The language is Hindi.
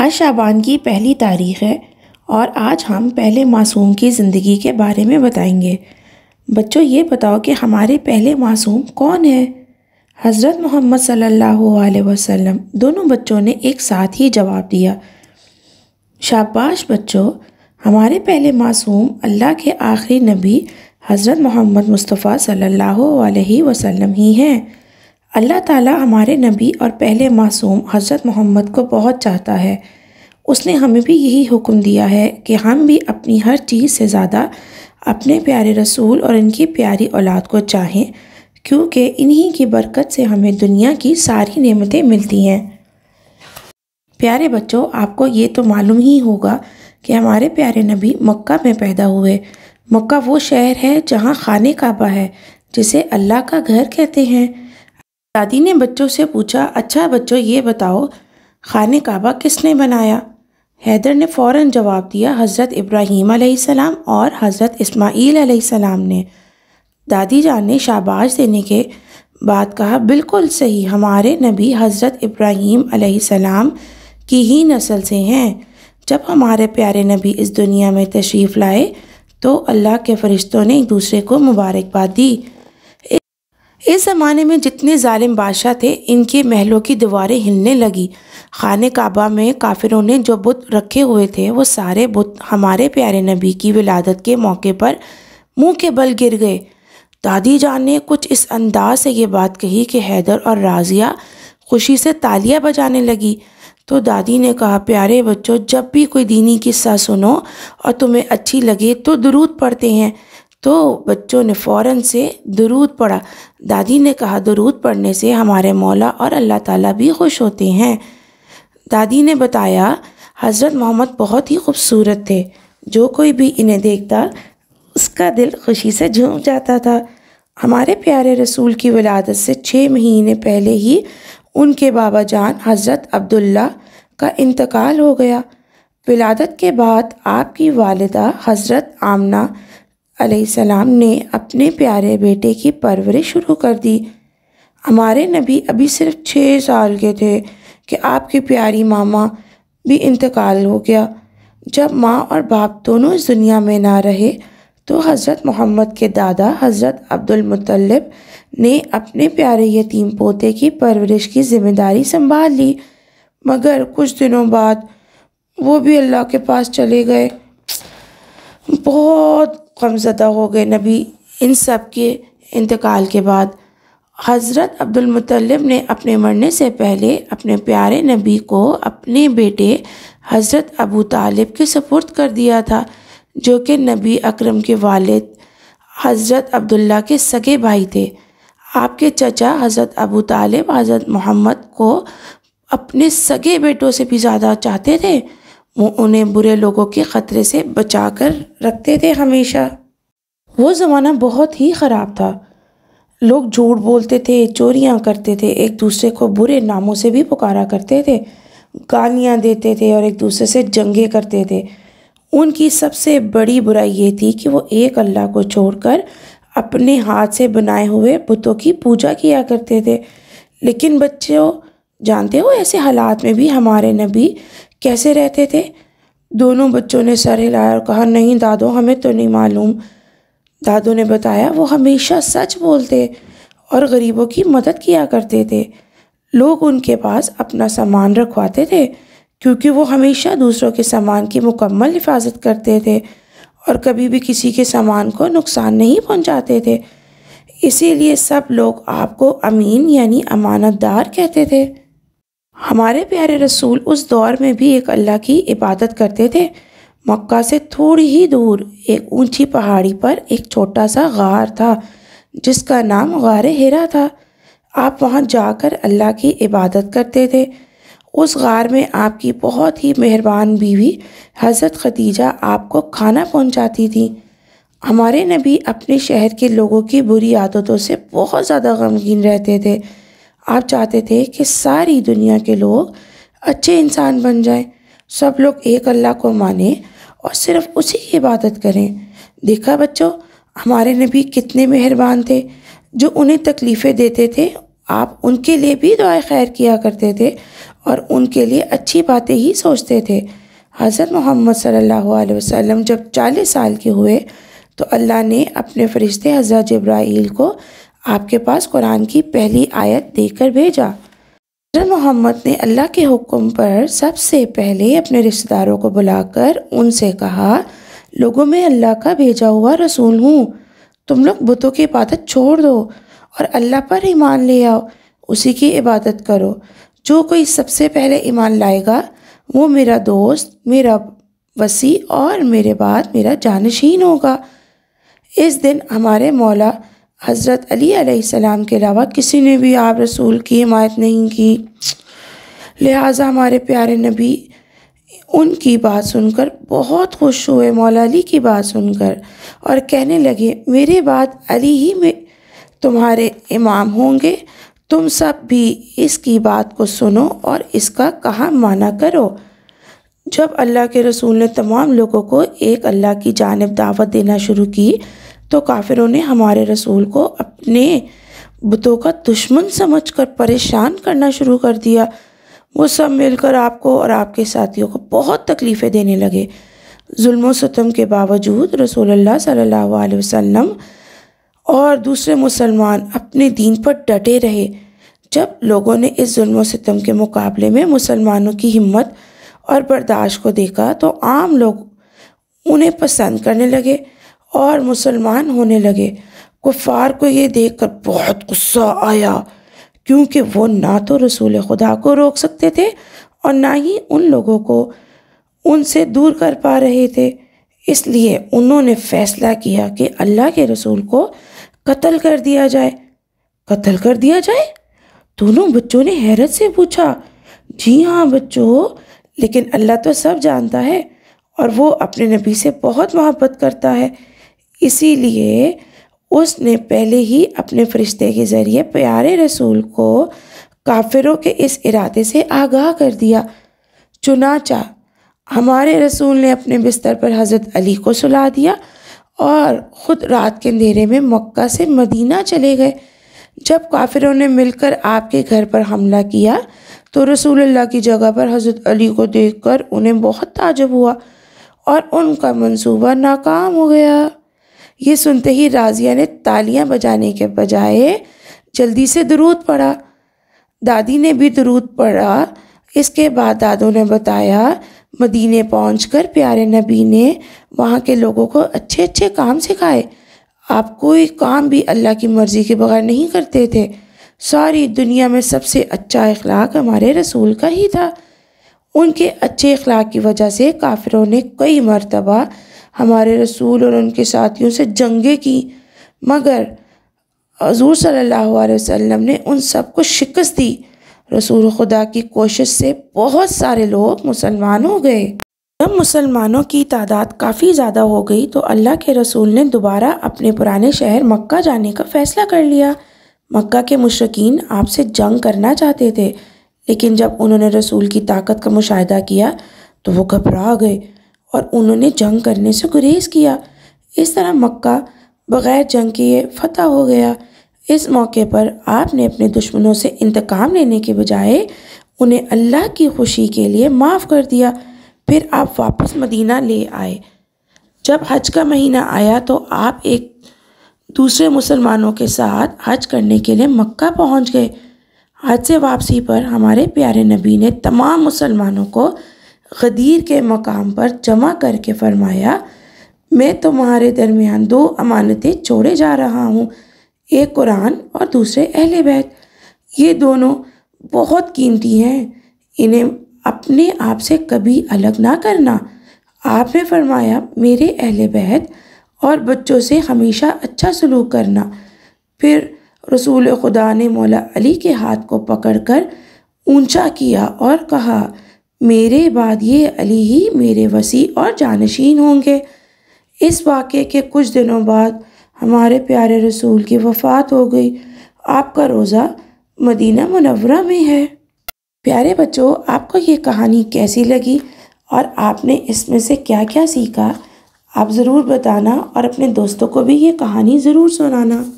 आज शाबान की पहली तारीख है और आज हम पहले मासूम की ज़िंदगी के बारे में बताएंगे बच्चों ये बताओ कि हमारे पहले मासूम कौन है हज़रत मोहम्मद सल्लल्लाहु अलैहि वसल्लम दोनों बच्चों ने एक साथ ही जवाब दिया शाबाश बच्चों हमारे पहले मासूम अल्लाह के आखिरी नबी हज़रत मोहम्मद मुस्तफ़ा सल्लल्लाहु अलैहि वसल्लम ही हैं अल्लाह ताला हमारे नबी और पहले मासूम हज़रत मोहम्मद को बहुत चाहता है उसने हमें भी यही हुक्म दिया है कि हम भी अपनी हर चीज़ से ज़्यादा अपने प्यारे रसूल और इनकी प्यारी औलाद को चाहें क्योंकि इन्हीं की बरकत से हमें दुनिया की सारी नेमतें मिलती हैं प्यारे बच्चों आपको ये तो मालूम ही होगा कि हमारे प्यारे नबी मक्का में पैदा हुए मक्का वो शहर है जहाँ खाने काबा है जिसे अल्लाह का घर कहते हैं दादी ने बच्चों से पूछा अच्छा बच्चों ये बताओ खान काबा किसने बनाया हैदर ने फ़ौर जवाब दिया हज़रत इब्राहीम सलाम और हज़रत इस्माईल सलाम ने दादी जान ने शाबाश देने के बाद कहा बिल्कुल सही हमारे नबी हज़रत इब्राहीम सलाम की ही नस्ल से हैं जब हमारे प्यारे नबी इस दुनिया में तशरीफ़ लाए तो अल्लाह के फ़रिश्तों ने एक दूसरे को मुबारकबाद दी इस ज़माने में जितने ालिम बादशाह थे इनके महलों की दीवारें हिलने लगी खान काबा में काफिरों ने जो बुत रखे हुए थे वो सारे बुत हमारे प्यारे नबी की विलादत के मौके पर मुंह के बल गिर गए दादी जान ने कुछ इस अंदाज से ये बात कही कि हैदर और राजिया खुशी से तालियां बजाने लगी तो दादी ने कहा प्यारे बच्चों जब भी कोई दीनी किस्सा सुनो और तुम्हें अच्छी लगे तो दरूद पढ़ते हैं तो बच्चों ने फ़ौर से दरूद पढ़ा दादी ने कहा दरूद पढ़ने से हमारे मौला और अल्लाह ताला भी खुश होते हैं दादी ने बताया हज़रत मोहम्मद बहुत ही खूबसूरत थे जो कोई भी इन्हें देखता उसका दिल खुशी से झूम जाता था हमारे प्यारे रसूल की विलादत से छः महीने पहले ही उनके बाबा जान हज़रत अब्दुल्ला का इंतकाल हो गया विलादत के बाद आपकी वालदा हज़रत आमना अलैहिस्सलाम ने अपने प्यारे बेटे की परवरिश शुरू कर दी हमारे नबी अभी सिर्फ छः साल के थे कि आपकी प्यारी मामा भी इंतकाल हो गया जब माँ और बाप दोनों इस दुनिया में ना रहे तो हज़रत मोहम्मद के दादा हज़रत अब्दुलमतलब ने अपने प्यारे यतीम पोते की परवरिश की ज़िम्मेदारी संभाल ली मगर कुछ दिनों बाद वो भी अल्लाह के पास चले गए बहुत गमज़दा हो गए नबी इन सब के इंतकाल के बाद हज़रत अब्दुलमतलब ने अपने मरने से पहले अपने प्यारे नबी को अपने बेटे हज़रत अबू तालिब के सपुर्द कर दिया था जो कि नबी अकरम के वालिद हज़रत अब्दुल्ला के सगे भाई थे आपके चचा हज़रत अबू तालिब हज़रत मोहम्मद को अपने सगे बेटों से भी ज़्यादा चाहते थे उन्हें बुरे लोगों के ख़तरे से बचा कर रखते थे हमेशा वो ज़माना बहुत ही ख़राब था लोग झूठ बोलते थे चोरियाँ करते थे एक दूसरे को बुरे नामों से भी पुकारा करते थे गालियाँ देते थे और एक दूसरे से जंगे करते थे उनकी सबसे बड़ी बुराई ये थी कि वो एक अल्लाह को छोड़कर अपने हाथ से बनाए हुए बुतों की पूजा किया करते थे लेकिन बच्चों जानते हो ऐसे हालात में भी हमारे नबी कैसे रहते थे दोनों बच्चों ने सर हिलाया और कहा नहीं दादो हमें तो नहीं मालूम दादो ने बताया वो हमेशा सच बोलते और गरीबों की मदद किया करते थे लोग उनके पास अपना सामान रखवाते थे क्योंकि वो हमेशा दूसरों के सामान की मुकम्मल हिफाजत करते थे और कभी भी किसी के सामान को नुकसान नहीं पहुंचाते थे इसीलिए सब लोग आपको अमीन यानी अमानतदार कहते थे हमारे प्यारे रसूल उस दौर में भी एक अल्लाह की इबादत करते थे मक्का से थोड़ी ही दूर एक ऊंची पहाड़ी पर एक छोटा सा गार था जिसका नाम गार हेरा था आप वहाँ जाकर अल्लाह की इबादत करते थे उस गार में आपकी बहुत ही मेहरबान बीवी हज़रत खदीजा आपको खाना पहुँचाती थी हमारे नबी अपने शहर के लोगों की बुरी आदतों से बहुत ज़्यादा गमगीन रहते थे आप चाहते थे कि सारी दुनिया के लोग अच्छे इंसान बन जाएं, सब लोग एक अल्लाह को माने और सिर्फ उसी की इबादत करें देखा बच्चों हमारे नबी कितने मेहरबान थे जो उन्हें तकलीफ़ें देते थे आप उनके लिए भी दुआ खैर किया करते थे और उनके लिए अच्छी बातें ही सोचते थे हज़रत मोहम्मद सल्लल्लाहु अलैहि वसल्लम जब 40 साल के हुए तो अल्लाह ने अपने फ़रिश्ते हज़रत जब्राइल को आपके पास कुरान की पहली आयत देकर भेजा हजरत मोहम्मद ने अल्लाह के हुक्म पर सबसे पहले अपने रिश्तेदारों को बुलाकर उनसे कहा लोगों में अल्लाह का भेजा हुआ रसूल हूँ तुम लोग बुतों की इबादत छोड़ दो और अल्लाह पर ईमान ले आओ उसी की इबादत करो जो कोई सबसे पहले ईमान लाएगा वो मेरा दोस्त मेरा वसी और मेरे बाद मेरा जानशीन होगा इस दिन हमारे मौला हज़रत अली सलाम के अलावा किसी ने भी आप रसूल की हिमायत नहीं की लिहाजा हमारे प्यारे नबी उनकी बात सुनकर बहुत खुश हुए मौला अली की बात सुनकर और कहने लगे मेरे बाद अली ही में तुम्हारे इमाम होंगे तुम सब भी इसकी बात को सुनो और इसका कहा माना करो जब अल्लाह के रसूल ने तमाम लोगों को एक अल्लाह की जानब दावत देना शुरू की तो काफिरों ने हमारे रसूल को अपने बुतों का दुश्मन समझकर परेशान करना शुरू कर दिया वो सब मिलकर आपको और आपके साथियों को बहुत तकलीफ़ें देने लगे जुल्म सितम के बावजूद रसूलुल्लाह सल्लल्लाहु अलैहि वसल्लम और दूसरे मुसलमान अपने दीन पर डटे रहे जब लोगों ने इस जुल्म सितम के मुकाबले में मुसलमानों की हिम्मत और बर्दाश्त को देखा तो आम लोग उन्हें पसंद करने लगे और मुसलमान होने लगे कुफार को ये देखकर बहुत गुस्सा आया क्योंकि वो ना तो रसूल खुदा को रोक सकते थे और ना ही उन लोगों को उनसे दूर कर पा रहे थे इसलिए उन्होंने फैसला किया कि अल्लाह के रसूल को कत्ल कर दिया जाए कत्ल कर दिया जाए दोनों बच्चों ने हैरत से पूछा जी हाँ बच्चों लेकिन अल्लाह तो सब जानता है और वो अपने नबी से बहुत मोहब्बत करता है इसीलिए उसने पहले ही अपने फरिश्ते के ज़रिए प्यारे रसूल को काफिरों के इस इरादे से आगाह कर दिया चुनाचा हमारे रसूल ने अपने बिस्तर पर हज़रत अली को सुला दिया और ख़ुद रात के अंधेरे में मक्का से मदीना चले गए जब काफिरों ने मिलकर आपके घर पर हमला किया तो रसूल अल्लाह की जगह पर हज़रत अली को देखकर उन्हें बहुत ताजब हुआ और उनका मंसूबा नाकाम हो गया ये सुनते ही राजिया ने तालियां बजाने के बजाय जल्दी से दरूद पढ़ा दादी ने भी दरूद पढ़ा इसके बाद दादों ने बताया मदीने पहुंचकर प्यारे नबी ने वहाँ के लोगों को अच्छे अच्छे काम सिखाए आप कोई काम भी अल्लाह की मर्ज़ी के बगैर नहीं करते थे सारी दुनिया में सबसे अच्छा इखलाक हमारे रसूल का ही था उनके अच्छे अखलाक़ की वजह से काफिरों ने कई मरतबा हमारे रसूल और उनके साथियों से जंगे की मगर हजूर सल्लल्लाहु अलैहि वसल्लम ने उन सबको शिकस्त दी रसूल खुदा की कोशिश से बहुत सारे लोग मुसलमान हो गए जब मुसलमानों की तादाद काफ़ी ज़्यादा हो गई तो अल्लाह के रसूल ने दोबारा अपने पुराने शहर मक्का जाने का फ़ैसला कर लिया मक्का के मुशरकिन आपसे जंग करना चाहते थे लेकिन जब उन्होंने रसूल की ताकत का मुशाह किया तो वो घबरा गए और उन्होंने जंग करने से गुरेज किया इस तरह मक्का बग़ैर जंग किए फतह हो गया इस मौके पर आपने अपने दुश्मनों से इंतकाम लेने के बजाय उन्हें अल्लाह की खुशी के लिए माफ़ कर दिया फिर आप वापस मदीना ले आए जब हज का महीना आया तो आप एक दूसरे मुसलमानों के साथ हज करने के लिए मक्का पहुंच गए हज से वापसी पर हमारे प्यारे नबी ने तमाम मुसलमानों को गदीर के मकाम पर जमा करके फरमाया मैं तुम्हारे दरमियान दो अमानतें छोड़े जा रहा हूँ एक कुरान और दूसरे अहल बैत ये दोनों बहुत कीमती हैं इन्हें अपने आप से कभी अलग ना करना आपने फरमाया मेरे अहल बैत और बच्चों से हमेशा अच्छा सलूक करना फिर रसूल खुदा ने मौला अली के हाथ को पकड़कर ऊंचा किया और कहा मेरे बाद ये अली ही मेरे वसी और जानशीन होंगे इस वाक़े के कुछ दिनों बाद हमारे प्यारे रसूल की वफ़ात हो गई आपका रोज़ा मदीना मनवरा में है प्यारे बच्चों आपको ये कहानी कैसी लगी और आपने इसमें से क्या क्या सीखा आप ज़रूर बताना और अपने दोस्तों को भी ये कहानी ज़रूर सुनाना